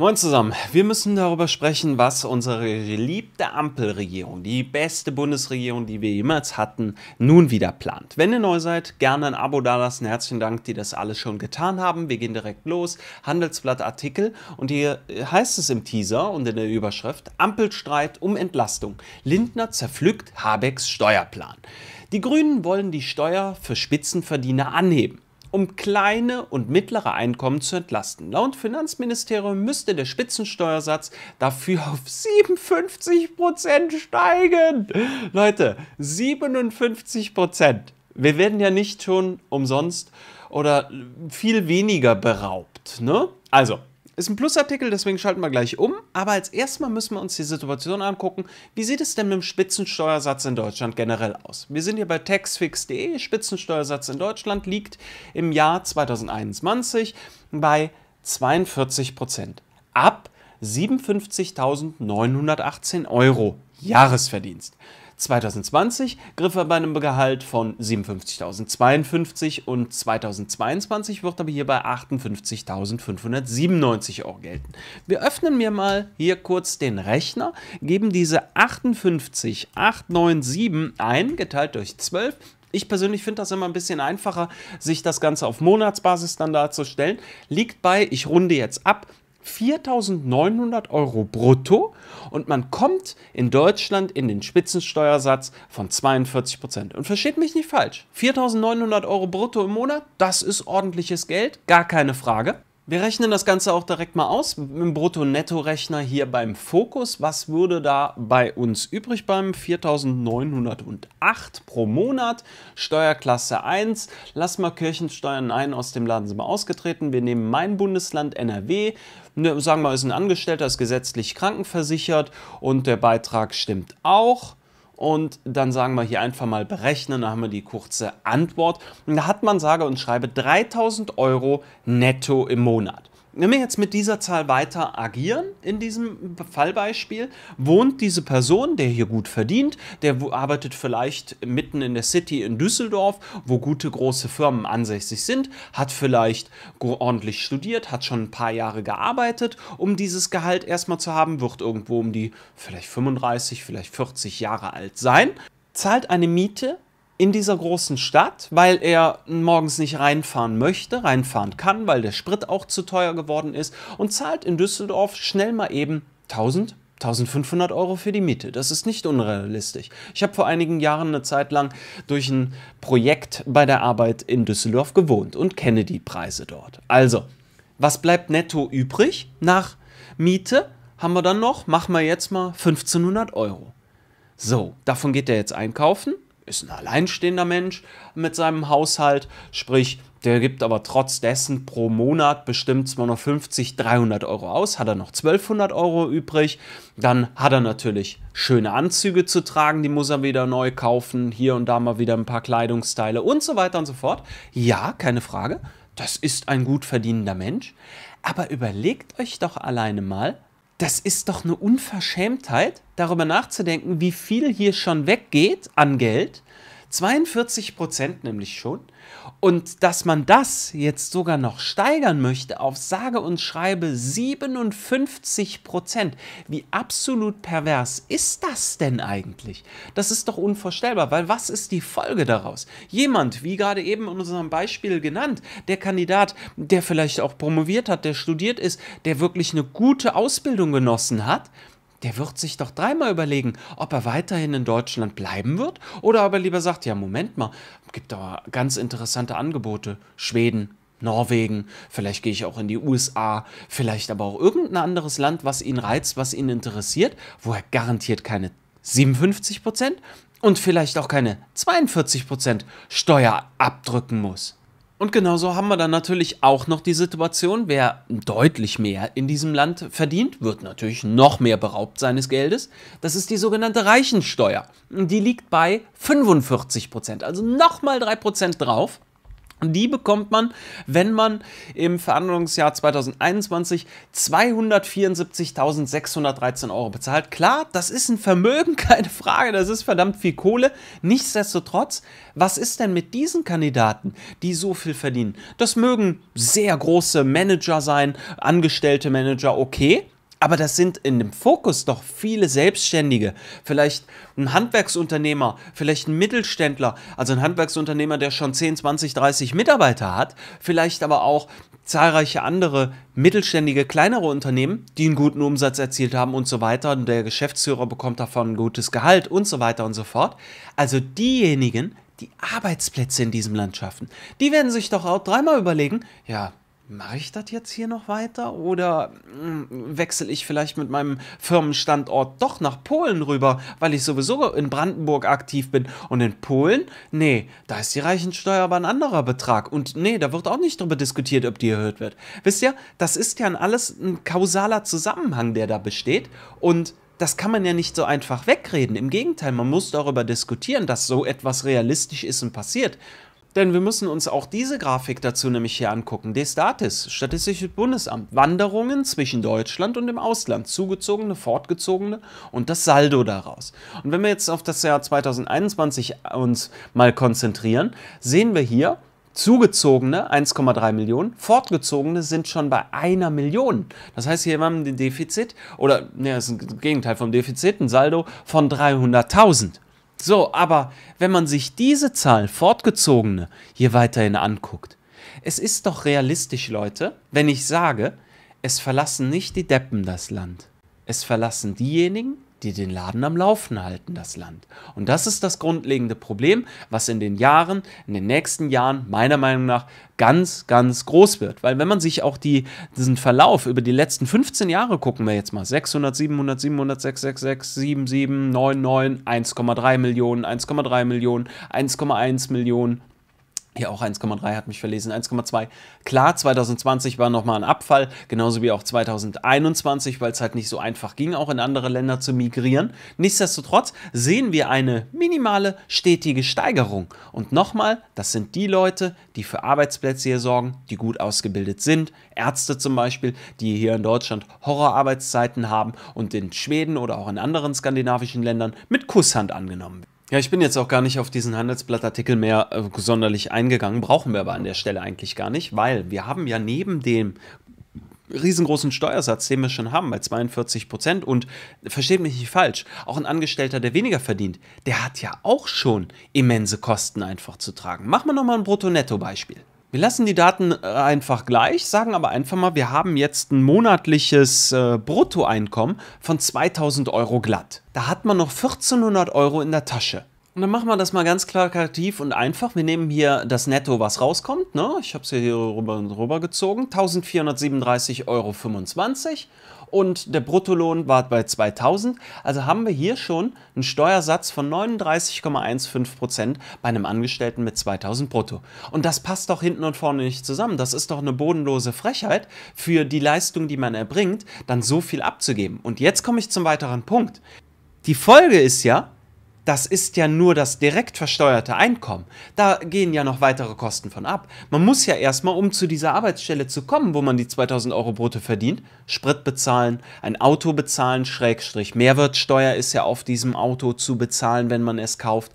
Moin zusammen, wir müssen darüber sprechen, was unsere geliebte Ampelregierung, die beste Bundesregierung, die wir jemals hatten, nun wieder plant. Wenn ihr neu seid, gerne ein Abo dalassen, herzlichen Dank, die das alles schon getan haben. Wir gehen direkt los, Handelsblattartikel und hier heißt es im Teaser und in der Überschrift, Ampelstreit um Entlastung, Lindner zerpflückt Habecks Steuerplan. Die Grünen wollen die Steuer für Spitzenverdiener anheben um kleine und mittlere Einkommen zu entlasten. Laut Finanzministerium müsste der Spitzensteuersatz dafür auf 57% steigen. Leute, 57%. Wir werden ja nicht schon umsonst oder viel weniger beraubt. Ne? Also, ist ein Plusartikel, deswegen schalten wir gleich um. Aber als erstmal müssen wir uns die Situation angucken. Wie sieht es denn mit dem Spitzensteuersatz in Deutschland generell aus? Wir sind hier bei taxfix.de. Spitzensteuersatz in Deutschland liegt im Jahr 2021 bei 42 Prozent. Ab 57.918 Euro Jahresverdienst. 2020 griff er bei einem Gehalt von 57.052 und 2022 wird aber hier bei 58.597 Euro gelten. Wir öffnen mir mal hier kurz den Rechner, geben diese 58.897 ein, geteilt durch 12, ich persönlich finde das immer ein bisschen einfacher, sich das Ganze auf Monatsbasis dann darzustellen. Liegt bei, ich runde jetzt ab, 4.900 Euro brutto und man kommt in Deutschland in den Spitzensteuersatz von 42 Prozent. Und versteht mich nicht falsch, 4.900 Euro brutto im Monat, das ist ordentliches Geld, gar keine Frage. Wir rechnen das Ganze auch direkt mal aus im Brutto-Netto-Rechner hier beim Fokus. Was würde da bei uns übrig bleiben? 4908 pro Monat? Steuerklasse 1. Lass mal Kirchensteuern ein, aus dem Laden sind wir ausgetreten. Wir nehmen mein Bundesland NRW. Ne, sagen wir, ist ein Angestellter, ist gesetzlich krankenversichert und der Beitrag stimmt auch und dann sagen wir hier einfach mal berechnen, dann haben wir die kurze Antwort. Und da hat man sage und schreibe 3000 Euro netto im Monat wenn wir jetzt mit dieser Zahl weiter agieren, in diesem Fallbeispiel, wohnt diese Person, der hier gut verdient, der arbeitet vielleicht mitten in der City in Düsseldorf, wo gute große Firmen ansässig sind, hat vielleicht ordentlich studiert, hat schon ein paar Jahre gearbeitet, um dieses Gehalt erstmal zu haben, wird irgendwo um die vielleicht 35, vielleicht 40 Jahre alt sein, zahlt eine Miete in dieser großen Stadt, weil er morgens nicht reinfahren möchte, reinfahren kann, weil der Sprit auch zu teuer geworden ist und zahlt in Düsseldorf schnell mal eben 1000, 1500 Euro für die Miete. Das ist nicht unrealistisch. Ich habe vor einigen Jahren eine Zeit lang durch ein Projekt bei der Arbeit in Düsseldorf gewohnt und kenne die Preise dort. Also, was bleibt netto übrig nach Miete? Haben wir dann noch, machen wir jetzt mal 1500 Euro. So, davon geht er jetzt einkaufen, ist ein alleinstehender Mensch mit seinem Haushalt, sprich, der gibt aber trotz dessen pro Monat bestimmt 250, 300 Euro aus, hat er noch 1200 Euro übrig, dann hat er natürlich schöne Anzüge zu tragen, die muss er wieder neu kaufen, hier und da mal wieder ein paar Kleidungsteile und so weiter und so fort. Ja, keine Frage, das ist ein gut verdienender Mensch, aber überlegt euch doch alleine mal, das ist doch eine Unverschämtheit, darüber nachzudenken, wie viel hier schon weggeht an Geld, 42 Prozent nämlich schon. Und dass man das jetzt sogar noch steigern möchte auf sage und schreibe 57 Prozent. Wie absolut pervers ist das denn eigentlich? Das ist doch unvorstellbar, weil was ist die Folge daraus? Jemand, wie gerade eben in unserem Beispiel genannt, der Kandidat, der vielleicht auch promoviert hat, der studiert ist, der wirklich eine gute Ausbildung genossen hat, der wird sich doch dreimal überlegen, ob er weiterhin in Deutschland bleiben wird oder ob er lieber sagt, ja, Moment mal, gibt da ganz interessante Angebote. Schweden, Norwegen, vielleicht gehe ich auch in die USA, vielleicht aber auch irgendein anderes Land, was ihn reizt, was ihn interessiert, wo er garantiert keine 57 und vielleicht auch keine 42 Steuer abdrücken muss. Und genauso haben wir dann natürlich auch noch die Situation, wer deutlich mehr in diesem Land verdient, wird natürlich noch mehr beraubt seines Geldes. Das ist die sogenannte Reichensteuer. Die liegt bei 45 Prozent, also nochmal drei Prozent drauf. Und Die bekommt man, wenn man im Verhandlungsjahr 2021 274.613 Euro bezahlt. Klar, das ist ein Vermögen, keine Frage, das ist verdammt viel Kohle. Nichtsdestotrotz, was ist denn mit diesen Kandidaten, die so viel verdienen? Das mögen sehr große Manager sein, angestellte Manager, okay. Aber das sind in dem Fokus doch viele Selbstständige, vielleicht ein Handwerksunternehmer, vielleicht ein Mittelständler, also ein Handwerksunternehmer, der schon 10, 20, 30 Mitarbeiter hat, vielleicht aber auch zahlreiche andere mittelständige, kleinere Unternehmen, die einen guten Umsatz erzielt haben und so weiter. Und der Geschäftsführer bekommt davon ein gutes Gehalt und so weiter und so fort. Also diejenigen, die Arbeitsplätze in diesem Land schaffen, die werden sich doch auch dreimal überlegen, ja, mache ich das jetzt hier noch weiter oder hm, wechsle ich vielleicht mit meinem Firmenstandort doch nach Polen rüber, weil ich sowieso in Brandenburg aktiv bin und in Polen? Nee, da ist die Reichensteuer aber ein anderer Betrag und nee, da wird auch nicht drüber diskutiert, ob die erhöht wird. Wisst ihr, das ist ja alles ein kausaler Zusammenhang, der da besteht und das kann man ja nicht so einfach wegreden. Im Gegenteil, man muss darüber diskutieren, dass so etwas realistisch ist und passiert. Denn wir müssen uns auch diese Grafik dazu nämlich hier angucken. Destatis, Statistisches Bundesamt, Wanderungen zwischen Deutschland und dem Ausland, zugezogene, fortgezogene und das Saldo daraus. Und wenn wir jetzt auf das Jahr 2021 uns mal konzentrieren, sehen wir hier, Zugezogene 1,3 Millionen, fortgezogene sind schon bei einer Million. Das heißt, hier haben wir ein Defizit, oder ne, das ist ein Gegenteil vom Defizit, ein Saldo von 300.000. So, aber wenn man sich diese Zahl, fortgezogene, hier weiterhin anguckt, es ist doch realistisch, Leute, wenn ich sage, es verlassen nicht die Deppen das Land. Es verlassen diejenigen, die den Laden am Laufen halten, das Land. Und das ist das grundlegende Problem, was in den Jahren, in den nächsten Jahren meiner Meinung nach ganz, ganz groß wird. Weil wenn man sich auch die, diesen Verlauf über die letzten 15 Jahre gucken wir jetzt mal, 600, 700, 700, 666, 77, 99, 1,3 Millionen, 1,3 Millionen, 1,1 Millionen, hier auch 1,3 hat mich verlesen, 1,2. Klar, 2020 war nochmal ein Abfall, genauso wie auch 2021, weil es halt nicht so einfach ging, auch in andere Länder zu migrieren. Nichtsdestotrotz sehen wir eine minimale, stetige Steigerung. Und nochmal, das sind die Leute, die für Arbeitsplätze hier sorgen, die gut ausgebildet sind. Ärzte zum Beispiel, die hier in Deutschland Horrorarbeitszeiten haben und in Schweden oder auch in anderen skandinavischen Ländern mit Kusshand angenommen werden. Ja, ich bin jetzt auch gar nicht auf diesen Handelsblattartikel mehr äh, sonderlich eingegangen, brauchen wir aber an der Stelle eigentlich gar nicht, weil wir haben ja neben dem riesengroßen Steuersatz, den wir schon haben, bei 42 Prozent. Und versteht mich nicht falsch, auch ein Angestellter, der weniger verdient, der hat ja auch schon immense Kosten einfach zu tragen. Machen wir nochmal ein Brutto-Netto-Beispiel. Wir lassen die Daten äh, einfach gleich, sagen aber einfach mal, wir haben jetzt ein monatliches äh, Bruttoeinkommen von 2000 Euro glatt. Da hat man noch 1400 Euro in der Tasche. Und dann machen wir das mal ganz plakativ und einfach. Wir nehmen hier das Netto, was rauskommt. Ne? Ich habe es hier rüber und rüber gezogen. 1437,25 Euro und der Bruttolohn war bei 2000. Also haben wir hier schon einen Steuersatz von 39,15 Prozent bei einem Angestellten mit 2000 brutto. Und das passt doch hinten und vorne nicht zusammen. Das ist doch eine bodenlose Frechheit für die Leistung, die man erbringt, dann so viel abzugeben. Und jetzt komme ich zum weiteren Punkt. Die Folge ist ja, das ist ja nur das direkt versteuerte Einkommen. Da gehen ja noch weitere Kosten von ab. Man muss ja erstmal, um zu dieser Arbeitsstelle zu kommen, wo man die 2000 Euro brutto verdient, Sprit bezahlen, ein Auto bezahlen, Schrägstrich. Mehrwertsteuer ist ja auf diesem Auto zu bezahlen, wenn man es kauft.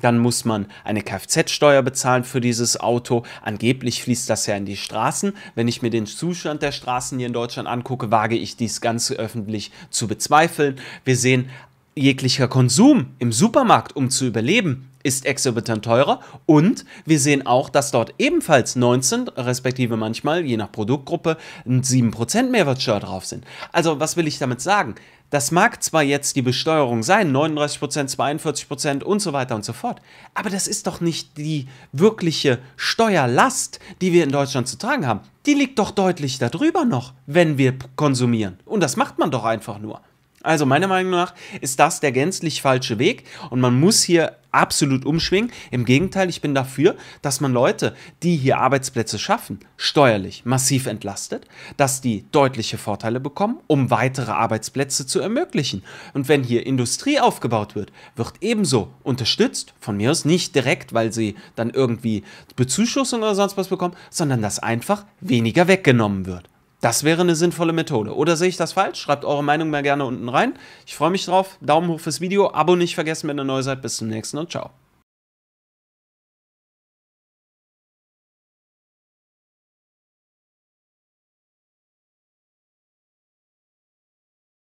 Dann muss man eine Kfz-Steuer bezahlen für dieses Auto. Angeblich fließt das ja in die Straßen. Wenn ich mir den Zustand der Straßen hier in Deutschland angucke, wage ich dies ganz öffentlich zu bezweifeln. Wir sehen, jeglicher Konsum im Supermarkt, um zu überleben, ist exorbitant teurer und wir sehen auch, dass dort ebenfalls 19 respektive manchmal je nach Produktgruppe 7% Mehrwertsteuer drauf sind. Also, was will ich damit sagen? Das mag zwar jetzt die Besteuerung sein, 39%, 42% und so weiter und so fort, aber das ist doch nicht die wirkliche Steuerlast, die wir in Deutschland zu tragen haben. Die liegt doch deutlich darüber noch, wenn wir konsumieren. Und das macht man doch einfach nur. Also meiner Meinung nach ist das der gänzlich falsche Weg und man muss hier absolut umschwingen. Im Gegenteil, ich bin dafür, dass man Leute, die hier Arbeitsplätze schaffen, steuerlich massiv entlastet, dass die deutliche Vorteile bekommen, um weitere Arbeitsplätze zu ermöglichen. Und wenn hier Industrie aufgebaut wird, wird ebenso unterstützt, von mir aus nicht direkt, weil sie dann irgendwie Bezuschussung oder sonst was bekommen, sondern dass einfach weniger weggenommen wird. Das wäre eine sinnvolle Methode. Oder sehe ich das falsch? Schreibt eure Meinung mal gerne unten rein. Ich freue mich drauf. Daumen hoch fürs Video, Abo nicht vergessen, wenn ihr neu seid. Bis zum nächsten und ciao.